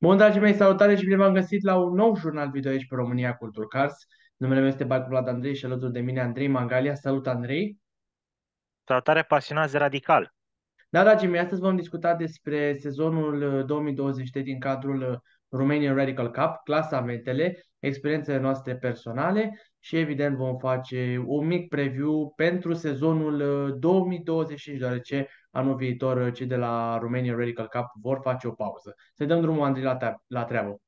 Bun, dragii mei, salutare și bine v-am găsit la un nou jurnal video aici pe România Culture Cars. Numele meu este Barcu Vlad Andrei și alături de mine Andrei Mangalia. Salut, Andrei! Salutare pasionați de radical! Da, dragii mei, astăzi vom discuta despre sezonul 2020 din cadrul Romanian Radical Cup, clasamentele, experiențele noastre personale și evident vom face un mic preview pentru sezonul 2025, deoarece anul viitor cei de la Romania Radical Cup vor face o pauză. Să dăm drumul, Andrei, la, la treabă.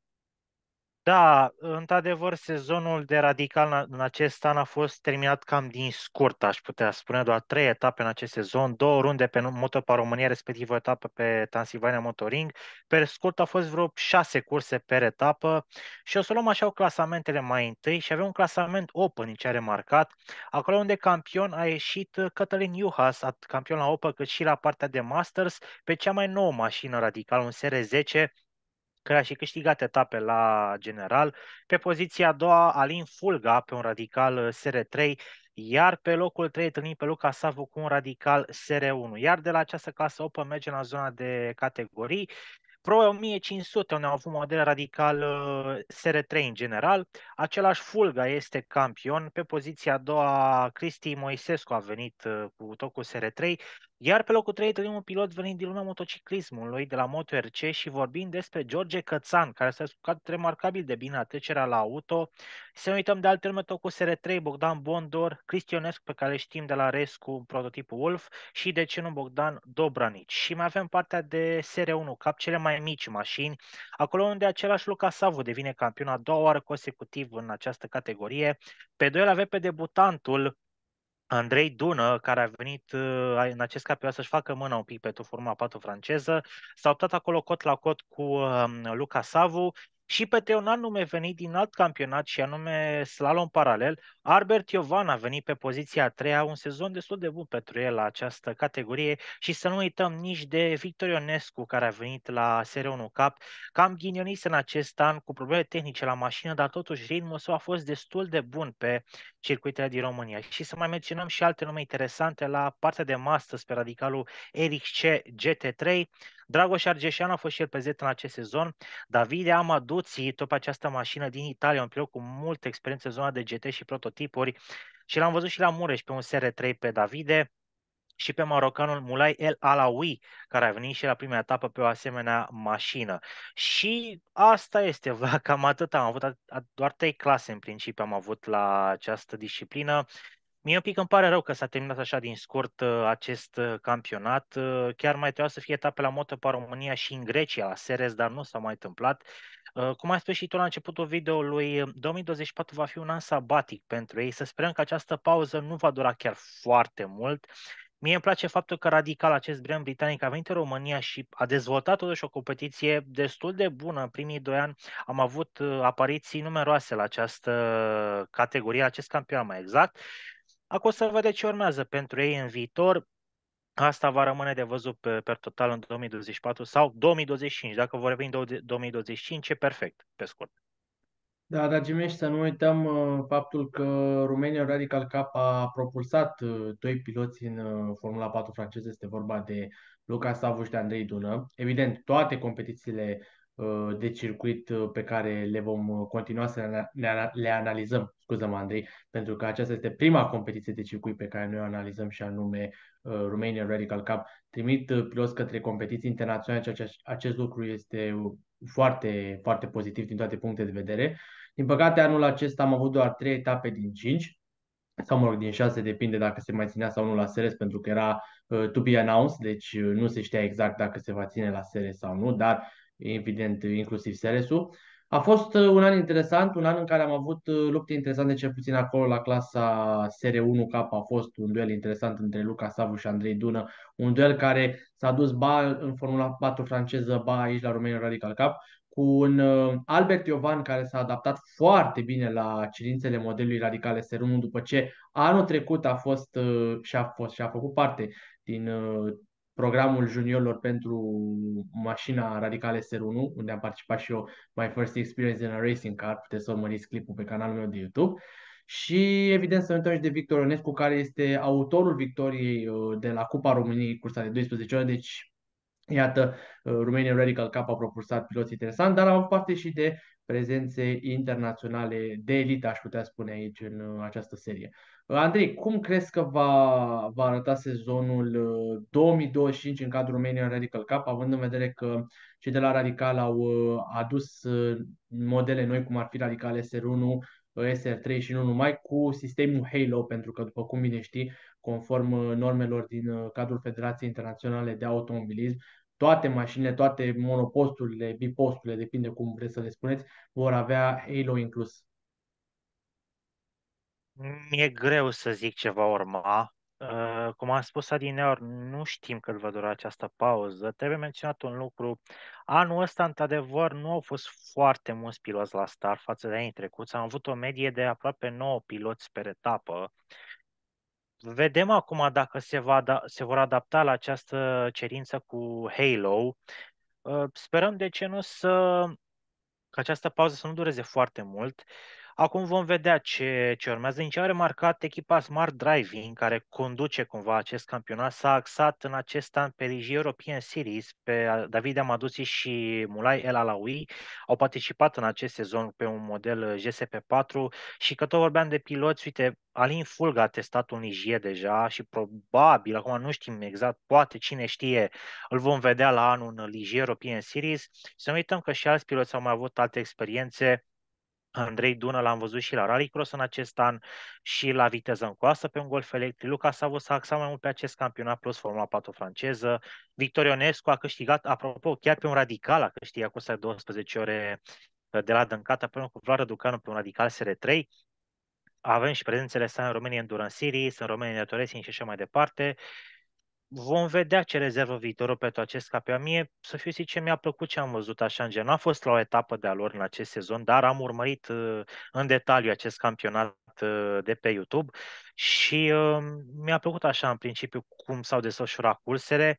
Da, într-adevăr, sezonul de radical în acest an a fost terminat cam din scurt, aș putea spune, doar trei etape în acest sezon, două runde pe Motopa România, respectiv o etapă pe Transilvania Motoring. Pe scurt a fost vreo șase curse per etapă și o să luăm așa clasamentele mai întâi și avem un clasament open, ce a remarcat, acolo unde campion a ieșit Cătălin Iuhas, campion la Open, cât și la partea de Masters, pe cea mai nouă mașină radical, un SR10, care a și câștigat etape la general. Pe poziția a doua, Alin Fulga pe un radical uh, SR3, iar pe locul 3 întâlnim pe Luca Savu cu un radical SR1. Iar de la această clasă opă merge la zona de categorii. Pro 1500, unde au avut model radical uh, SR3 în general. Același Fulga este campion. Pe poziția a doua, Cristi Moisescu a venit uh, cu tot cu SR3. Iar pe locul 3 întâlnim un pilot venind din lumea motociclismului de la MotoRC și vorbim despre George Cățan, care s-a jucat remarcabil de bine la trecerea la auto. Să uităm de altele tot cu SR3, Bogdan Bondor, Cristionescu pe care știm de la Rescu, prototipul Wolf și de ce nu Bogdan Dobranici. Și mai avem partea de SR1, cap cele mai mici mașini, acolo unde același Luca Savu devine campion a doua oară consecutiv în această categorie. Pe doi avem pe debutantul Andrei Dună, care a venit uh, în acest campionat să-și facă mâna un pic pe Formula 4 franceză, s-a optat acolo cot la cot cu um, Luca Savu și pe alt nume venit din alt campionat și anume slalom paralel, Albert Iovan a venit pe poziția a treia, un sezon destul de bun pentru el la această categorie și să nu uităm nici de Victor Ionescu care a venit la serie 1 Cup, cam ghinionist în acest an cu probleme tehnice la mașină, dar totuși ritmul său a fost destul de bun pe circuitele din România. Și să mai menționăm și alte nume interesante la partea de Masters pe radicalul Eric C. GT3. Dragoș Argeșean a fost și el prezent în acest sezon. Davide Amaduții, tot pe această mașină din Italia, un pilot cu multă experiență în zona de GT și prototipuri. Și l-am văzut și la Mureș pe un SR3 pe Davide și pe marocanul Mulai El Alawi, care a venit și la prima etapă pe o asemenea mașină. Și asta este, cam atât am avut, doar trei clase în principiu am avut la această disciplină. Mie un pic îmi pare rău că s-a terminat așa din scurt uh, acest uh, campionat. Uh, chiar mai trebuia să fie etape la moto pe România și în Grecia, la Seres, dar nu s-a mai întâmplat. Cum ai spus și tu la începutul videoului, 2024 va fi un an sabatic pentru ei. Să sperăm că această pauză nu va dura chiar foarte mult Mie îmi place faptul că radical acest brand britanic a venit în România și a dezvoltat totuși o competiție destul de bună. În primii doi ani am avut uh, apariții numeroase la această categorie, acest campion mai exact. Acum să vedem ce urmează pentru ei în viitor. Asta va rămâne de văzut pe, pe total în 2024 sau 2025. Dacă vor reveni 2025, e perfect, pe scurt. Da, dragii mei, să nu uităm uh, faptul că România Radical Cup a propulsat uh, doi piloți în uh, Formula 4 franceză. Este vorba de Luca Savu și de Andrei Dună. Evident, toate competițiile de circuit pe care le vom continua să le analizăm, scuză-mă Andrei, pentru că aceasta este prima competiție de circuit pe care noi o analizăm și anume România Radical Cup. Trimit piloți către competiții internaționale, ceea ce acest lucru este foarte, foarte pozitiv din toate puncte de vedere. Din păcate, anul acesta am avut doar trei etape din 5 sau mă rog, din 6 depinde dacă se mai ținea sau nu la SRS, pentru că era uh, to be announced, deci uh, nu se știa exact dacă se va ține la SRS sau nu, dar evident inclusiv SRS-ul. A fost uh, un an interesant, un an în care am avut uh, lupte interesante, cel puțin acolo la clasa SR1 K a fost un duel interesant între Luca Savu și Andrei Dună, un duel care s-a dus ba în Formula 4 franceză, ba aici la România Radical Cup cu un uh, Albert Iovan care s-a adaptat foarte bine la cerințele modelului radicale SR1 după ce anul trecut a fost uh, și a, fost, și a făcut parte din uh, programul juniorilor pentru mașina radicale SR1, unde am participat și eu My First Experience in a Racing Car, puteți să urmăriți clipul pe canalul meu de YouTube. Și evident să nu de Victor Ionescu, care este autorul victoriei de la Cupa României, cursa de 12 ore, deci Iată, uh, Romanian Radical Cup a propulsat piloți interesanti, dar au parte și de prezențe internaționale de elită, aș putea spune aici, în uh, această serie. Uh, Andrei, cum crezi că va, va arăta sezonul 2025 în cadrul Romanian Radical Cup, având în vedere că cei de la Radical au adus modele noi, cum ar fi Radical SR1, SR3 și nu numai, cu sistemul Halo, pentru că, după cum bine știi, conform normelor din cadrul Federației Internaționale de Automobilism, toate mașinile, toate monoposturile, biposturile, depinde cum vreți să le spuneți, vor avea Halo inclus. Mi-e greu să zic ce va urma. Uh, cum am spus adineori, nu știm cât va dura această pauză. Trebuie menționat un lucru. Anul ăsta, într-adevăr, nu au fost foarte mulți piloți la start față de anii trecuți. Am avut o medie de aproape 9 piloți per etapă. Uh, Vedem acum dacă se, va da, se vor adapta la această cerință cu Halo. Uh, sperăm de ce nu să ca această pauză să nu dureze foarte mult Acum vom vedea ce, ce urmează. În ce a remarcat, echipa Smart Driving, care conduce cumva acest campionat, s-a axat în acest an pe Ligi European Series, pe David Amadusi și Mulai El Alaoui. Au participat în acest sezon pe un model GSP4 și că tot vorbeam de piloți, uite, Alin Fulga a testat un ligie deja și probabil, acum nu știm exact, poate cine știe, îl vom vedea la anul în Ligier European Series. Să nu uităm că și alți piloți au mai avut alte experiențe Andrei Dună l-am văzut și la rallycross în acest an și la viteză în coasă pe un golf electric. Luca s-a axat mai mult pe acest campionat plus Formula 4 franceză. Ionescu a câștigat, apropo, chiar pe un radical, a câștigat cu 12 ore uh, de la Dâncata până cu Vlad Ducanu pe un radical SR3. Avem și prezențele sale în România, în Duran Series, în România, în Toresin și așa mai departe vom vedea ce rezervă viitorul pentru acest campionat. Mie, să fiu ce mi-a plăcut ce am văzut așa în gen. Nu a fost la o etapă de-a lor în acest sezon, dar am urmărit uh, în detaliu acest campionat uh, de pe YouTube și uh, mi-a plăcut așa în principiu cum s-au desfășurat cursele.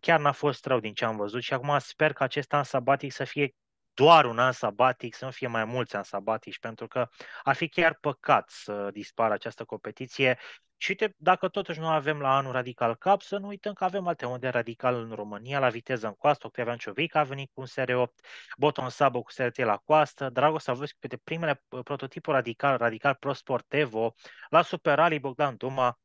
Chiar n-a fost rău din ce am văzut și acum sper că acest an sabatic să fie doar un an sabatic, să nu fie mai mulți ani sabatici, pentru că ar fi chiar păcat să dispară această competiție. Și uite, dacă totuși nu avem la anul Radical Cup, să nu uităm că avem alte unde radical în România, la viteză în coastă, Octavian Ciovic a venit cu un serie 8 Boton Sabo cu SRT la coastă, Dragos a văzut pe primele uh, prototipuri radical, radical Pro Sport Evo, la Super Rally Bogdan Duma,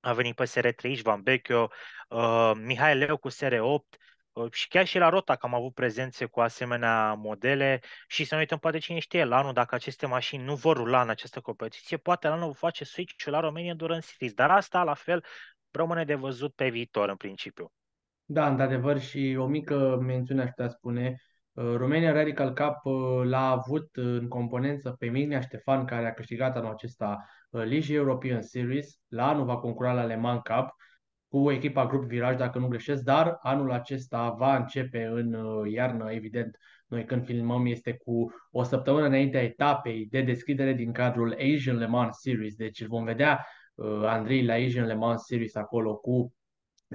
a venit pe SR3 Van Becchio, uh, Mihai Leu cu SR8, Ă, și chiar și la că am avut prezențe cu asemenea modele și să nu uităm, poate cine știe, la anul, dacă aceste mașini nu vor rula în această competiție, poate la anul face switch-ul la România Duran Series, dar asta, la fel, rămâne de văzut pe viitor, în principiu. Da, într-adevăr, și o mică mențiune aș putea spune. Ă, Romania Radical Cup ă, l-a avut în componență pe Mignea Ștefan, care a câștigat anul acesta Ligii European Series. La anul va concura la Le Mans Cup cu echipa Grup Viraj, dacă nu greșesc, dar anul acesta va începe în uh, iarnă, evident, noi când filmăm este cu o săptămână înaintea etapei de deschidere din cadrul Asian Le Mans Series, deci îl vom vedea uh, Andrei la Asian Le Mans Series acolo cu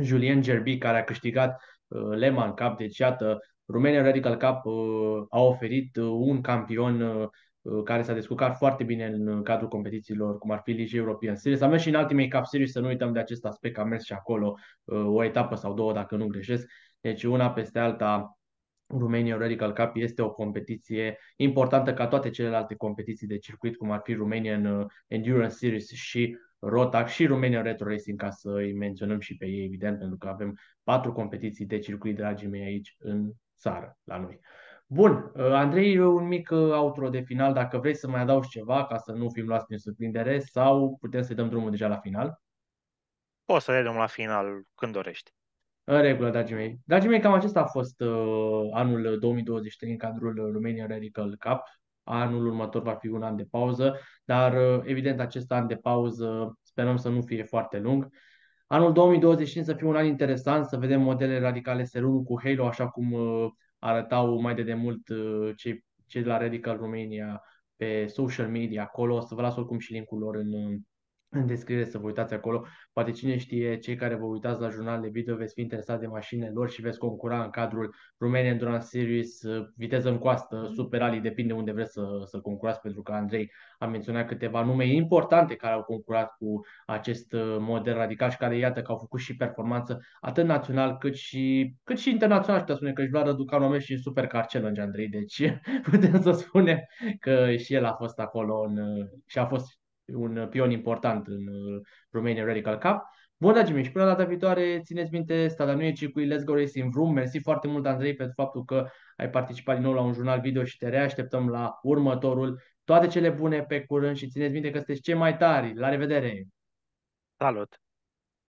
Julien Gerbi care a câștigat uh, Le Mans Cup, deci iată, Romania Radical Cup uh, a oferit uh, un campion uh, Uh, care s-a descurcat foarte bine în uh, cadrul competițiilor, cum ar fi Ligi European Series. A mers și în Ultimate Cup Series, să nu uităm de acest aspect, că a mers și acolo uh, o etapă sau două, dacă nu greșesc. Deci una peste alta, Romania Radical Cup este o competiție importantă ca toate celelalte competiții de circuit, cum ar fi Romanian Endurance Series și Rotax și Romanian Retro Racing, ca să îi menționăm și pe ei, evident, pentru că avem patru competiții de circuit, dragii mei, aici în țară, la noi. Uh, Bun, uh, Andrei, un mic uh, outro de final, dacă vrei să mai adaugi ceva ca să nu fim luați prin surprindere sau putem să-i dăm drumul deja la final? Poți să le dăm la final când dorești. În regulă, dragii mei. Dragii mei, cam acesta a fost uh, anul 2023 în cadrul Romanian Radical Cup. Anul următor va fi un an de pauză, dar uh, evident acest an de pauză sperăm să nu fie foarte lung. Anul 2025 să fie un an interesant, să vedem modele radicale serum cu Halo, așa cum uh, arătau mai de demult uh, cei, cei de la Radical Romania pe social media acolo. O să vă las oricum și linkul lor în, uh, în descriere să vă uitați acolo. Poate cine știe, cei care vă uitați la jurnalele video veți fi interesați de mașinile lor și veți concura în cadrul Romanian Endurance Series, uh, viteză în coastă, mhm. Super Rally, depinde unde vreți să, să concurați, pentru că Andrei a menționat câteva nume importante care au concurat cu acest uh, model radical și care, iată, că au făcut și performanță atât național cât și, cât și internațional, putea spune că își lua răduca nume și în Supercar Challenge, Andrei, deci putem să spunem că și el a fost acolo în, uh, și a fost un uh, pion important în uh, România Radical Cup. Bun, dragii mei, și până data viitoare, țineți minte, Stadanuici cu Let's Go Racing Vroom. Mersi foarte mult, Andrei, pentru faptul că ai participat din nou la un jurnal video și te reașteptăm la următorul. Toate cele bune pe curând și țineți minte că sunteți cei mai tari. La revedere! Salut!